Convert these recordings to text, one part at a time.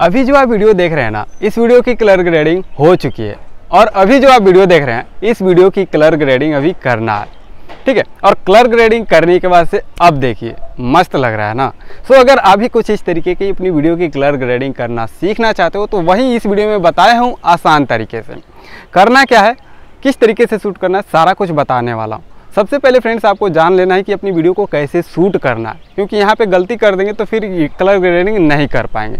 अभी जो आप वीडियो देख रहे हैं ना इस वीडियो की कलर ग्रेडिंग हो चुकी है और अभी जो आप वीडियो देख रहे हैं इस वीडियो की कलर ग्रेडिंग अभी करना है ठीक है और कलर ग्रेडिंग करने के बाद से अब देखिए मस्त लग रहा है ना सो अगर आप भी कुछ इस तरीके की अपनी वीडियो की कलर ग्रेडिंग करना सीखना चाहते हो तो वहीं इस वीडियो में बताया हूँ आसान तरीके से करना क्या है किस तरीके से शूट करना है सारा कुछ बताने वाला हूँ सबसे पहले फ्रेंड्स आपको जान लेना है कि अपनी वीडियो को कैसे शूट करना है क्योंकि यहाँ पे गलती कर देंगे तो फिर कलर ग्रेडिंग नहीं कर पाएंगे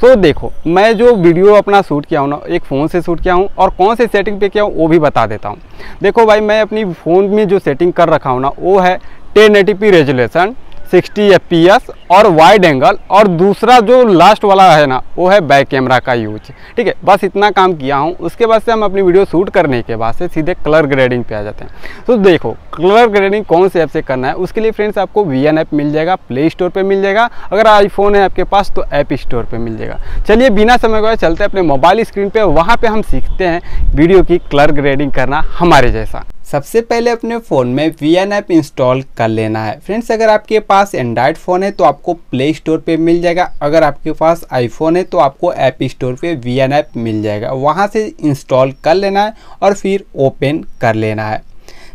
सो so, देखो मैं जो वीडियो अपना शूट किया हूँ ना एक फ़ोन से शूट किया हूँ और कौन से सेटिंग पे किया हूँ वो भी बता देता हूँ देखो भाई मैं अपनी फ़ोन में जो सेटिंग कर रखा हूँ ना वो है टेन रेजोल्यूशन 60 एफ और वाइड एंगल और दूसरा जो लास्ट वाला है ना वो है बैक कैमरा का यूज ठीक है बस इतना काम किया हूँ उसके बाद से हम अपनी वीडियो शूट करने के बाद से सीधे कलर ग्रेडिंग पे आ जाते हैं तो देखो कलर ग्रेडिंग कौन से ऐप से करना है उसके लिए फ्रेंड्स आपको वी एन ऐप मिल जाएगा प्ले स्टोर पर मिल जाएगा अगर आईफोन है आपके पास तो ऐप स्टोर पर मिल जाएगा चलिए बिना समय गए चलते अपने मोबाइल स्क्रीन पर वहाँ पर हम सीखते हैं वीडियो की कलर ग्रेडिंग करना हमारे जैसा सबसे पहले अपने फ़ोन में वी एन ऐप इंस्टॉल कर लेना है फ्रेंड्स अगर आपके पास एंड्रॉयड फ़ोन है तो आपको प्ले स्टोर पे मिल जाएगा अगर आपके पास आईफोन है तो आपको ऐप स्टोर पे वी एन ऐप मिल जाएगा वहाँ से इंस्टॉल कर लेना है और फिर ओपन कर लेना है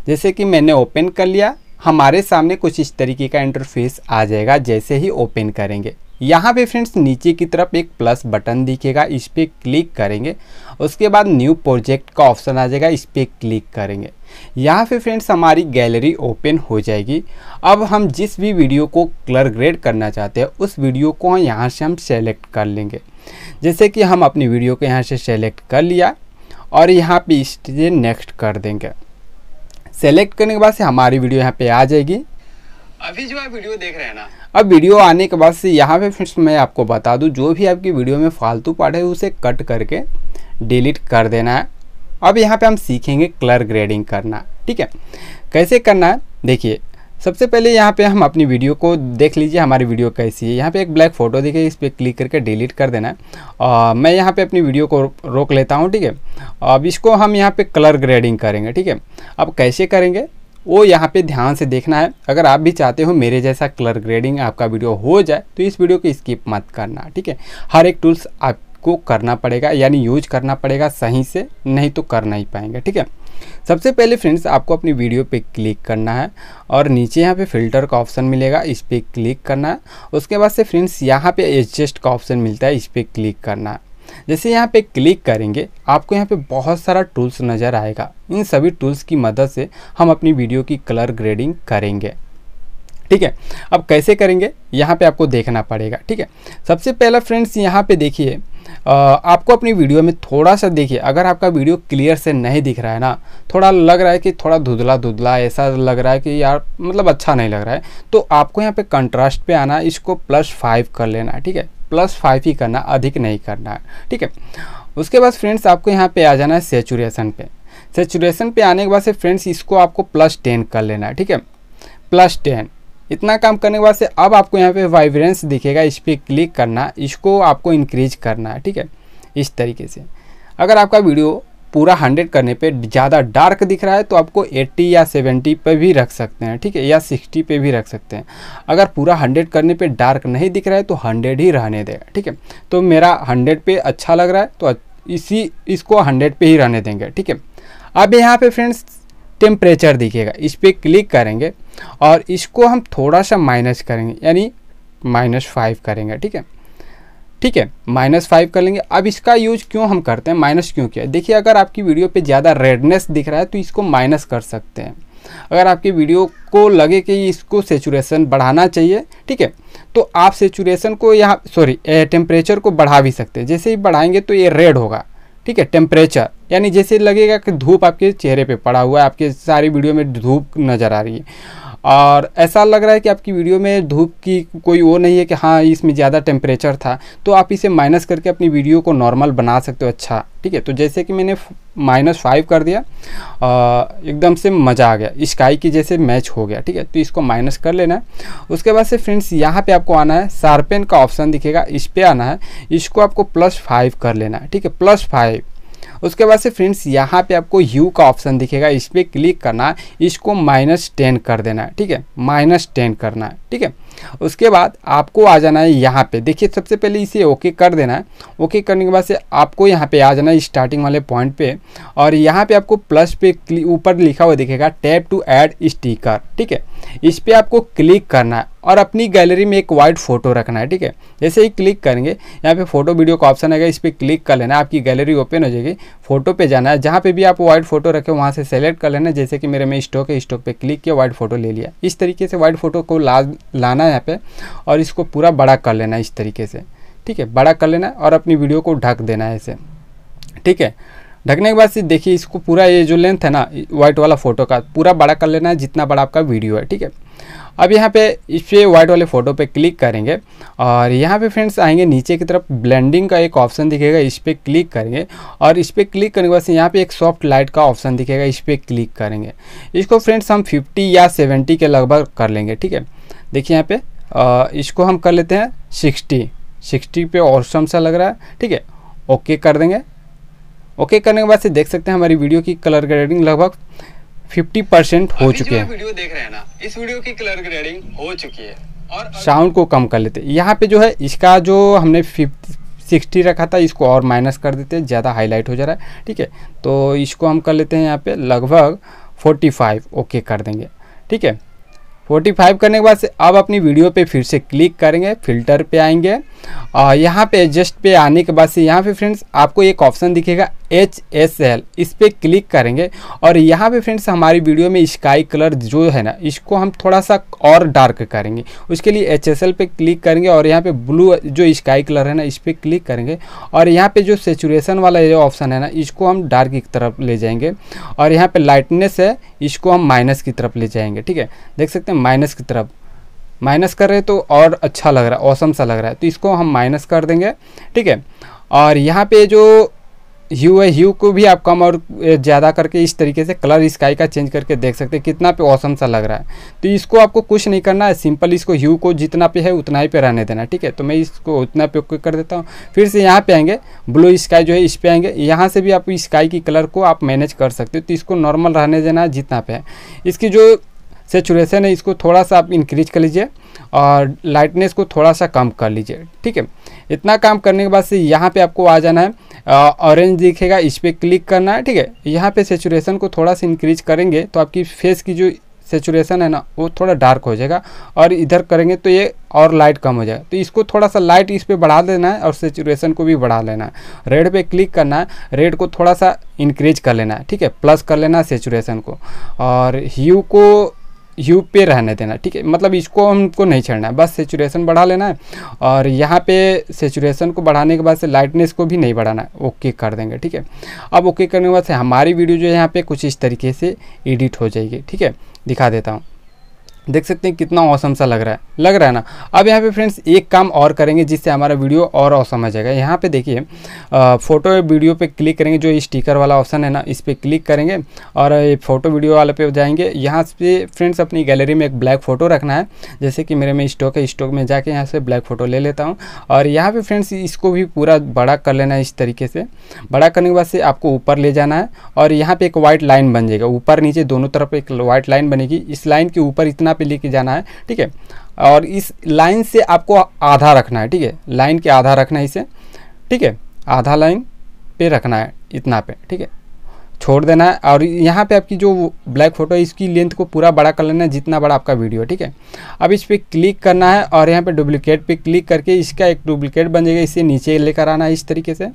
जैसे कि मैंने ओपन कर लिया हमारे सामने कुछ इस तरीके का इंटरफेस आ जाएगा जैसे ही ओपन करेंगे यहाँ पे फ्रेंड्स नीचे की तरफ एक प्लस बटन दिखेगा इस पर क्लिक करेंगे उसके बाद न्यू प्रोजेक्ट का ऑप्शन आ जाएगा इस पर क्लिक करेंगे यहाँ पे फ्रेंड्स हमारी गैलरी ओपन हो जाएगी अब हम जिस भी वीडियो को कलर ग्रेड करना चाहते हैं उस वीडियो को यहाँ से हम सेलेक्ट कर लेंगे जैसे कि हम अपनी वीडियो को यहाँ से सेलेक्ट कर लिया और यहाँ पर इस नेक्स्ट कर देंगे सेलेक्ट करने के बाद से हमारी वीडियो यहाँ पे आ जाएगी अभी जो आप वीडियो देख रहे हैं ना अब वीडियो आने के बाद से यहाँ पे फ्रेंड्स मैं आपको बता दूँ जो भी आपकी वीडियो में फालतू पार्ट है उसे कट करके डिलीट कर देना है अब यहाँ पे हम सीखेंगे कलर ग्रेडिंग करना ठीक है कैसे करना है देखिए सबसे पहले यहाँ पे हम अपनी वीडियो को देख लीजिए हमारी वीडियो कैसी है यहाँ पे एक ब्लैक फ़ोटो दिखे इस पर क्लिक करके डिलीट कर देना है और मैं यहाँ पे अपनी वीडियो को रोक लेता हूँ ठीक है अब इसको हम यहाँ पे कलर ग्रेडिंग करेंगे ठीक है अब कैसे करेंगे वो यहाँ पे ध्यान से देखना है अगर आप भी चाहते हो मेरे जैसा कलर ग्रेडिंग आपका वीडियो हो जाए तो इस वीडियो को स्किप मत करना ठीक है हर एक टूल्स आपको करना पड़ेगा यानी यूज करना पड़ेगा सही से नहीं तो कर नहीं पाएंगे ठीक है सबसे पहले फ्रेंड्स आपको अपनी वीडियो पे क्लिक करना है और नीचे यहाँ पे फिल्टर का ऑप्शन मिलेगा इस पर क्लिक करना है उसके बाद से फ्रेंड्स यहाँ पे एडजस्ट का ऑप्शन मिलता है इस पर क्लिक करना है जैसे यहाँ पे क्लिक करेंगे आपको यहाँ पे बहुत सारा टूल्स नज़र आएगा इन सभी टूल्स की मदद से हम अपनी वीडियो की कलर ग्रेडिंग करेंगे ठीक है अब कैसे करेंगे यहाँ पे आपको देखना पड़ेगा ठीक है सबसे पहला फ्रेंड्स यहाँ पे देखिए आपको अपनी वीडियो में थोड़ा सा देखिए अगर आपका वीडियो क्लियर से नहीं दिख रहा है ना थोड़ा लग रहा है कि थोड़ा धुधला धुधला ऐसा लग रहा है कि यार मतलब अच्छा नहीं लग रहा है तो आपको यहाँ पे कंट्रास्ट पे आना इसको प्लस फाइव कर लेना है ठीक है प्लस फाइव ही करना अधिक नहीं करना है ठीक है उसके बाद फ्रेंड्स आपको यहाँ पे आ जाना है सेचुरेशन पे सेचुरेशन पे आने के बाद से फ्रेंड्स इसको आपको प्लस टेन कर लेना है ठीक है प्लस टेन इतना काम करने के बाद से अब आपको यहाँ पे वाइब्रेंस दिखेगा इस पर क्लिक करना इसको आपको इंक्रीज करना है ठीक है इस तरीके से अगर आपका वीडियो पूरा हंड्रेड करने पे ज़्यादा डार्क दिख रहा है तो आपको एट्टी या सेवेंटी पे भी रख सकते हैं ठीक है या सिक्सटी पे भी रख सकते हैं अगर पूरा हंड्रेड करने पे डार्क नहीं दिख रहा है तो हंड्रेड ही रहने देगा ठीक है तो मेरा हंड्रेड पे अच्छा लग रहा है तो इसी इसको हंड्रेड पे ही रहने देंगे ठीक है अब यहाँ पे फ्रेंड्स टेम्परेचर दिखेगा इस पर क्लिक करेंगे और इसको हम थोड़ा सा माइनस करेंगे यानी माइनस फाइव करेंगे ठीक है ठीक है माइनस फाइव कर लेंगे अब इसका यूज क्यों हम करते हैं माइनस क्यों किया देखिए अगर आपकी वीडियो पे ज़्यादा रेडनेस दिख रहा है तो इसको माइनस कर सकते हैं अगर आपकी वीडियो को लगे कि इसको सेचुरेशन बढ़ाना चाहिए ठीक है तो आप सेचुरेशन को यहाँ सॉरी टेम्परेचर को बढ़ा भी सकते हैं जैसे ही बढ़ाएंगे तो ये रेड होगा ठीक है टेम्परेचर यानी जैसे लगेगा कि धूप आपके चेहरे पे पड़ा हुआ है आपके सारी वीडियो में धूप नज़र आ रही है और ऐसा लग रहा है कि आपकी वीडियो में धूप की कोई वो नहीं है कि हाँ इसमें ज़्यादा टेम्परेचर था तो आप इसे माइनस करके अपनी वीडियो को नॉर्मल बना सकते हो अच्छा ठीक है तो जैसे कि मैंने माइनस फाइव कर दिया एकदम से मज़ा आ गया स्काई की जैसे मैच हो गया ठीक है तो इसको माइनस कर लेना है उसके बाद से फ्रेंड्स यहाँ पे आपको आना है सारपेन का ऑप्शन दिखेगा इस पर आना है इसको आपको प्लस फाइव कर लेना है ठीक है प्लस फाइव उसके बाद से फ्रेंड्स यहाँ पे आपको यू का ऑप्शन दिखेगा इस पर क्लिक करना इसको माइनस टेन कर देना है ठीक है माइनस टेन करना है ठीक है उसके बाद आपको आ जाना है यहाँ पे देखिए सबसे पहले इसे ओके कर देना है ओके करने के बाद से आपको यहाँ पे आ जाना है स्टार्टिंग वाले पॉइंट पे और यहाँ पे आपको प्लस पे ऊपर लिखा हुआ दिखेगा टैप टू ऐड स्टिकर ठीक है इस पर आपको क्लिक करना है और अपनी गैलरी में एक वाइट फोटो रखना है ठीक है जैसे ही क्लिक करेंगे यहाँ पे फोटो वीडियो का ऑप्शन आएगा इस पर क्लिक कर लेना आपकी गैलरी ओपन हो जाएगी फोटो पे जाना है जहाँ पे भी आप वाइट फोटो रखे वहाँ से सेलेक्ट कर लेना जैसे कि मेरे में स्टॉक है स्टॉक पे क्लिक किया वाइट फोटो ले लिया इस तरीके से वाइट फोटो को ला लाना है यहाँ पे और इसको पूरा बड़ा कर लेना इस तरीके से ठीक है बड़ा कर लेना और अपनी वीडियो को ढक देना है इसे ठीक है ढकने के बाद से देखिए इसको पूरा ये जो लेंथ है ना व्हाइट वाला फ़ोटो का पूरा बड़ा कर लेना है जितना बड़ा आपका वीडियो है ठीक है अब यहाँ पे इस पर व्हाइट वाले फ़ोटो पे क्लिक करेंगे और यहाँ पे फ्रेंड्स आएंगे नीचे की तरफ ब्लेंडिंग का एक ऑप्शन दिखेगा इस पर क्लिक करेंगे और इस पर क्लिक करने के बाद से यहाँ पे एक सॉफ्ट लाइट का ऑप्शन दिखेगा इस पर क्लिक करेंगे इसको फ्रेंड्स हम फिफ्टी या सेवेंटी के लगभग कर लेंगे ठीक है देखिए यहाँ पे आ, इसको हम कर लेते हैं सिक्सटी सिक्सटी पे ऑसम सा लग रहा है ठीक है ओके कर देंगे ओके करने के बाद से देख सकते हैं हमारी वीडियो की कलर ग्रेडिंग लगभग फिफ्टी परसेंट हो चुकी है वीडियो देख रहे हैं ना इस वीडियो की कलर ग्रेडिंग हो चुकी है और साउंड को कम कर लेते हैं यहाँ पे जो है इसका जो हमने फिफ्टी सिक्सटी रखा था इसको और माइनस कर देते हैं ज़्यादा हाईलाइट हो जा रहा है ठीक है तो इसको हम कर लेते हैं यहाँ पे लगभग फोर्टी फाइव ओके कर देंगे ठीक है 45 करने के बाद अब अपनी वीडियो पे फिर से क्लिक करेंगे फिल्टर पे आएंगे और यहाँ पे एडजस्ट पे आने के बाद से यहाँ पे फ्रेंड्स आपको एक ऑप्शन दिखेगा एच एस एल इस पर क्लिक करेंगे और यहाँ पे फ्रेंड्स हमारी वीडियो में स्काई कलर जो है ना इसको हम थोड़ा सा और डार्क करेंगे उसके लिए एच एस एल पर क्लिक करेंगे और यहाँ पे ब्लू जो स्काई कलर है ना इस पर क्लिक करेंगे और यहाँ पे जो सेचुरेशन वाला जो ऑप्शन है ना इसको हम डार्क की तरफ ले जाएंगे और यहाँ पे लाइटनेस है इसको हम माइनस की तरफ ले जाएंगे ठीक है देख सकते हैं माइनस की तरफ माइनस कर रहे हैं तो और अच्छा लग रहा है औसम सा लग रहा है तो इसको हम माइनस कर देंगे ठीक है और यहाँ पे जो ह्यू है ह्यू को भी आप कम और ज़्यादा करके इस तरीके से कलर स्काई का चेंज करके देख सकते हैं कितना पे औसम सा लग रहा है तो इसको आपको कुछ नहीं करना है सिंपल इसको ह्यू को जितना पे है उतना ही पे रहने देना ठीक है तो मैं इसको उतना पे कर देता हूँ फिर से यहाँ पे आएंगे ब्लू स्काई जो है इस पर आएंगे यहाँ से भी आप स्काई की कलर को आप मैनेज कर सकते हो तो इसको नॉर्मल रहने देना है जितना पे है इसकी जो सेचुरेशन है इसको थोड़ा सा आप इंक्रीज कर लीजिए और लाइटनेस को थोड़ा सा कम कर लीजिए ठीक है इतना काम करने के बाद से यहाँ पे आपको आ जाना है ऑरेंज दिखेगा इस पर क्लिक करना है ठीक है यहाँ पे सेचुरेशन को थोड़ा सा इंक्रीज करेंगे तो आपकी फेस की जो सेचुरेशन है ना वो थोड़ा डार्क हो जाएगा और इधर करेंगे तो ये और लाइट कम हो जाए तो इसको थोड़ा सा लाइट इस पर बढ़ा देना है और सेचुरेशन को भी बढ़ा लेना है रेड पे क्लिक करना है रेड को थोड़ा सा इंक्रीज कर लेना है ठीक है प्लस कर लेना है सेचुरेशन को और ह्यू को यू पे रहने देना ठीक है मतलब इसको हमको नहीं छेड़ना है बस सेचुरेशन बढ़ा लेना है और यहाँ पे सेचुरेशन को बढ़ाने के बाद से लाइटनेस को भी नहीं बढ़ाना है ओके कर देंगे ठीक है अब ओके करने के बाद से हमारी वीडियो जो है यहाँ पर कुछ इस तरीके से एडिट हो जाएगी ठीक है दिखा देता हूँ देख सकते हैं कितना औसम सा लग रहा है लग रहा है ना अब यहाँ पे फ्रेंड्स एक काम और करेंगे जिससे हमारा वीडियो और औसम आ जाएगा यहाँ पे देखिए फोटो वीडियो पे क्लिक करेंगे जो स्टिकर वाला ऑप्शन है ना इस पर क्लिक करेंगे और फोटो वीडियो वाले पे जाएंगे यहाँ से फ्रेंड्स अपनी गैलरी में एक ब्लैक फ़ोटो रखना है जैसे कि मेरे में स्टॉक है स्टॉक में जाके यहाँ से ब्लैक फ़ोटो ले लेता हूँ और यहाँ पर फ्रेंड्स इसको भी पूरा बड़ा कर लेना है इस तरीके से बड़ा करने के बाद से आपको ऊपर ले जाना है और यहाँ पर एक वाइट लाइन बन जाएगा ऊपर नीचे दोनों तरफ एक वाइट लाइन बनेगी इस लाइन के ऊपर इतना यहाँ पे लेके जाना है ठीक है और इस लाइन से आपको आधा रखना है ठीक है लाइन के आधा रखना है इसे ठीक है आधा लाइन पे रखना है इतना पे ठीक है छोड़ देना है और यहाँ पे आपकी जो ब्लैक फोटो है इसकी लेंथ को पूरा बड़ा कर लेना है जितना बड़ा आपका वीडियो ठीक है अब इस पर क्लिक करना है और यहाँ पे डुप्लीकेट पे क्लिक करके इसका एक डुप्लीकेट बन जाएगा इसे नीचे लेकर आना है इस तरीके से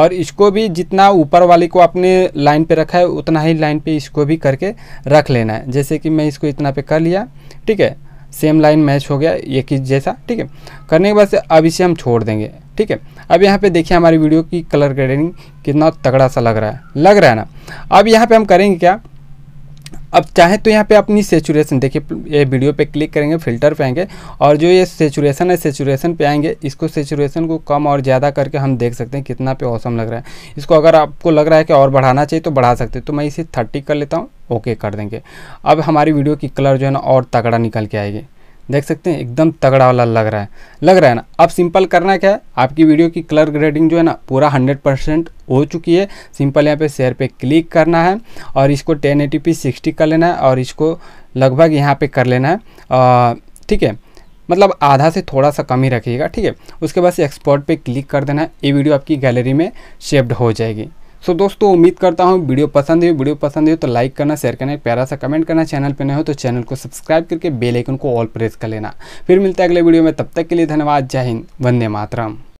और इसको भी जितना ऊपर वाले को आपने लाइन पर रखा है उतना ही लाइन पर इसको भी करके रख लेना है जैसे कि मैं इसको इतना पे कर लिया ठीक है सेम लाइन मैच हो गया ये किस जैसा ठीक है करने के बाद अब इसे हम छोड़ देंगे ठीक है अब यहाँ पे देखिए हमारी वीडियो की कलर ग्रेडिंग कितना तगड़ा सा लग रहा है लग रहा है ना अब यहाँ पे हम करेंगे क्या अब चाहे तो यहाँ पे अपनी सेचुरेशन देखिए ये वीडियो पे क्लिक करेंगे फिल्टर पे आएंगे और जो ये सेचुरेशन है सेचुरेशन पे आएंगे इसको सेचुरेशन को कम और ज़्यादा करके हम देख सकते हैं कितना पे औसम लग रहा है इसको अगर आपको लग रहा है कि और बढ़ाना चाहिए तो बढ़ा सकते हैं तो मैं इसे थर्टी कर लेता हूँ ओके कर देंगे अब हमारी वीडियो की कलर जो है ना और तगड़ा निकल के आएगी देख सकते हैं एकदम तगड़ा वाला लग रहा है लग रहा है ना अब सिंपल करना क्या है आपकी वीडियो की कलर ग्रेडिंग जो है ना पूरा हंड्रेड परसेंट हो चुकी है सिंपल यहाँ पे शेयर पे क्लिक करना है और इसको टेन एटी पी सिक्सटी कर लेना है और इसको लगभग यहाँ पे कर लेना है ठीक है मतलब आधा से थोड़ा सा कम ही रखिएगा ठीक है उसके बाद एक्सपोर्ट पर क्लिक कर देना है ये वीडियो आपकी गैलरी में शेप्ड हो जाएगी सो दोस्तों उम्मीद करता हूँ वीडियो पसंद है वीडियो पसंद है तो लाइक करना शेयर करना प्यारा सा कमेंट करना चैनल पर न हो तो चैनल को सब्सक्राइब करके बेलाइकन को ऑल प्रेस कर लेना फिर मिलता है अगले वीडियो में तब तक के लिए धन्यवाद जय हिंद वंदे मातरम